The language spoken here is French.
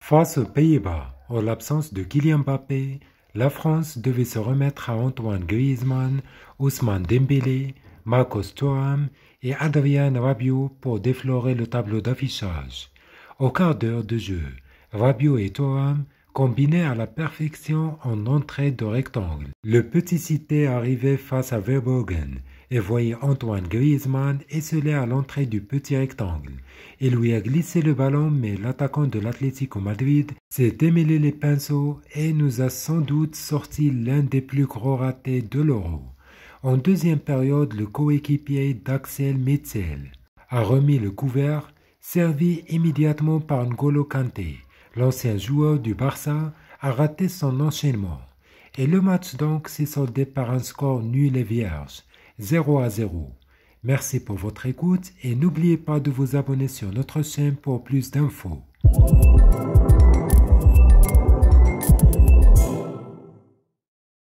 Face aux Pays-Bas, en l'absence de Kylian Mbappé, la France devait se remettre à Antoine Griezmann, Ousmane Dembélé, Marcos Thuram et Adrien Rabiot pour déflorer le tableau d'affichage. Au quart d'heure de jeu, Rabiot et Thuram combinaient à la perfection en entrée de rectangle. Le petit cité arrivait face à Verbogen et voyez Antoine Griezmann esseler à l'entrée du petit rectangle. Il lui a glissé le ballon, mais l'attaquant de l'Atlético Madrid s'est démêlé les pinceaux et nous a sans doute sorti l'un des plus gros ratés de l'Euro. En deuxième période, le coéquipier d'Axel Metzel a remis le couvert, servi immédiatement par N'Golo Kanté. L'ancien joueur du Barça a raté son enchaînement. Et le match donc s'est soldé par un score nul et vierge. 0 à 0. Merci pour votre écoute et n'oubliez pas de vous abonner sur notre chaîne pour plus d'infos.